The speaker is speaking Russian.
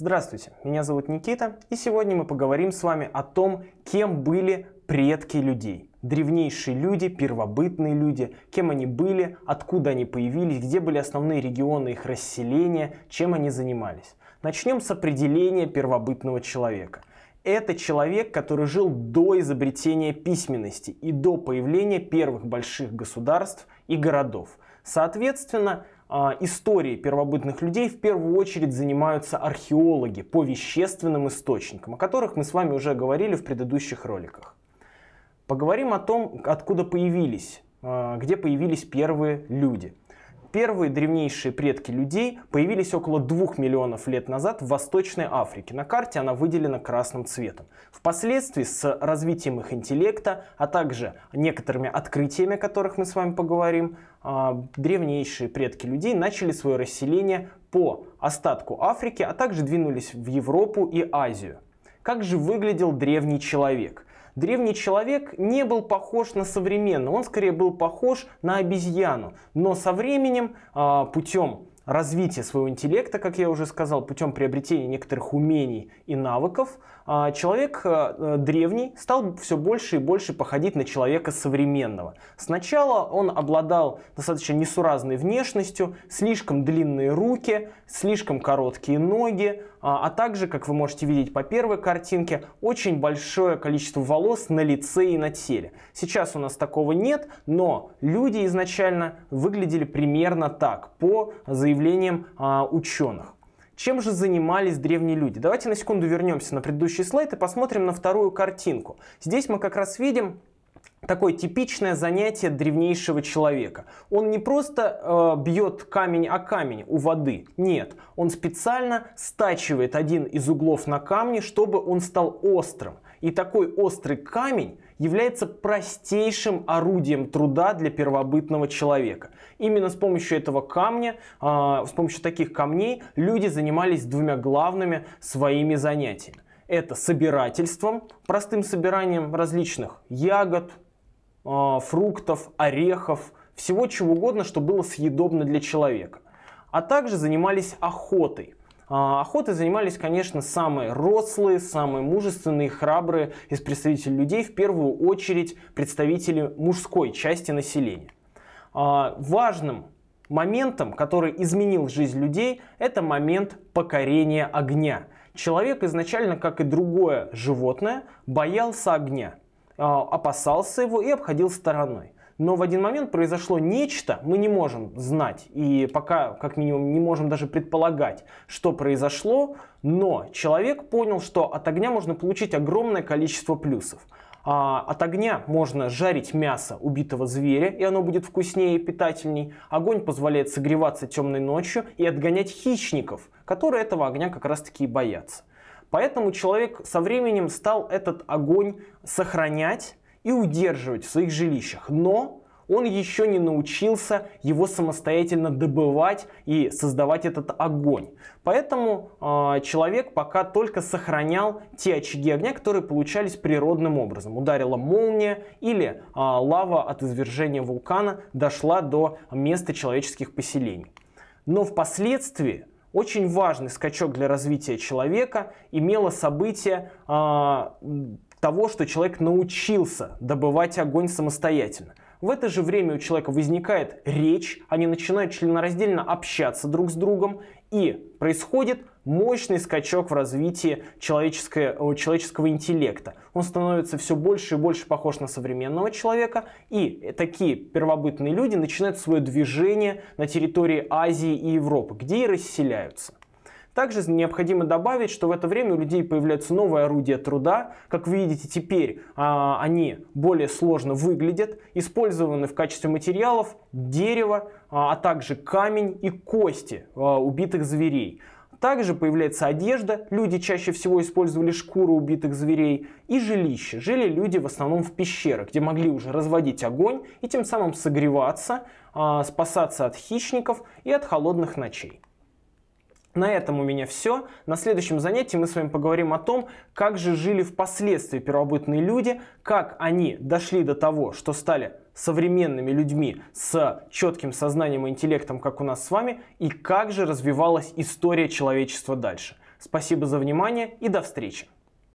Здравствуйте, меня зовут Никита, и сегодня мы поговорим с вами о том, кем были предки людей. Древнейшие люди, первобытные люди, кем они были, откуда они появились, где были основные регионы их расселения, чем они занимались. Начнем с определения первобытного человека. Это человек, который жил до изобретения письменности и до появления первых больших государств и городов. Соответственно, а, истории первобытных людей в первую очередь занимаются археологи по вещественным источникам, о которых мы с вами уже говорили в предыдущих роликах. Поговорим о том, откуда появились, а, где появились первые люди – Первые древнейшие предки людей появились около 2 миллионов лет назад в Восточной Африке. На карте она выделена красным цветом. Впоследствии с развитием их интеллекта, а также некоторыми открытиями, о которых мы с вами поговорим, а, древнейшие предки людей начали свое расселение по остатку Африки, а также двинулись в Европу и Азию. Как же выглядел древний человек? Древний человек не был похож на современного, он скорее был похож на обезьяну. Но со временем, а, путем развития своего интеллекта, как я уже сказал, путем приобретения некоторых умений и навыков, а, человек а, древний стал все больше и больше походить на человека современного. Сначала он обладал достаточно несуразной внешностью, слишком длинные руки, слишком короткие ноги, а, а также, как вы можете видеть по первой картинке, очень большое количество волос на лице и на теле. Сейчас у нас такого нет, но люди изначально выглядели примерно так, по заявлениям а, ученых. Чем же занимались древние люди? Давайте на секунду вернемся на предыдущий слайд и посмотрим на вторую картинку. Здесь мы как раз видим такое типичное занятие древнейшего человека. Он не просто э, бьет камень о камень у воды, нет, он специально стачивает один из углов на камне, чтобы он стал острым. И такой острый камень является простейшим орудием труда для первобытного человека. Именно с помощью этого камня, э, с помощью таких камней люди занимались двумя главными своими занятиями это собирательством, простым собиранием различных ягод, а, фруктов, орехов, всего чего угодно, что было съедобно для человека. А также занимались охотой. А, охотой занимались, конечно, самые рослые, самые мужественные, храбрые из представителей людей, в первую очередь представители мужской части населения. А, важным моментом, который изменил жизнь людей, это момент покорения огня – Человек изначально, как и другое животное, боялся огня, а, опасался его и обходил стороной. Но в один момент произошло нечто, мы не можем знать и пока, как минимум, не можем даже предполагать, что произошло, но человек понял, что от огня можно получить огромное количество плюсов. А, от огня можно жарить мясо убитого зверя, и оно будет вкуснее и питательней. Огонь позволяет согреваться темной ночью и отгонять хищников, которые этого огня как раз-таки и боятся. Поэтому человек со временем стал этот огонь сохранять и удерживать в своих жилищах. Но он еще не научился его самостоятельно добывать и создавать этот огонь. Поэтому э, человек пока только сохранял те очаги огня, которые получались природным образом. Ударила молния или э, лава от извержения вулкана дошла до места человеческих поселений. Но впоследствии очень важный скачок для развития человека имело событие э, того, что человек научился добывать огонь самостоятельно. В это же время у человека возникает речь, они начинают членораздельно общаться друг с другом, и происходит мощный скачок в развитии человеческого, э, человеческого интеллекта. Он становится все больше и больше похож на современного человека, и такие первобытные люди начинают свое движение на территории Азии и Европы, где и расселяются. Также необходимо добавить, что в это время у людей появляются новые орудия труда. Как вы видите, теперь а, они более сложно выглядят, использованы в качестве материалов дерево, а, а также камень и кости а, убитых зверей. Также появляется одежда, люди чаще всего использовали шкуру убитых зверей, и жилище. Жили люди в основном в пещерах, где могли уже разводить огонь и тем самым согреваться, а, спасаться от хищников и от холодных ночей. На этом у меня все. На следующем занятии мы с вами поговорим о том, как же жили впоследствии первобытные люди, как они дошли до того, что стали современными людьми с четким сознанием и интеллектом, как у нас с вами, и как же развивалась история человечества дальше. Спасибо за внимание и до встречи!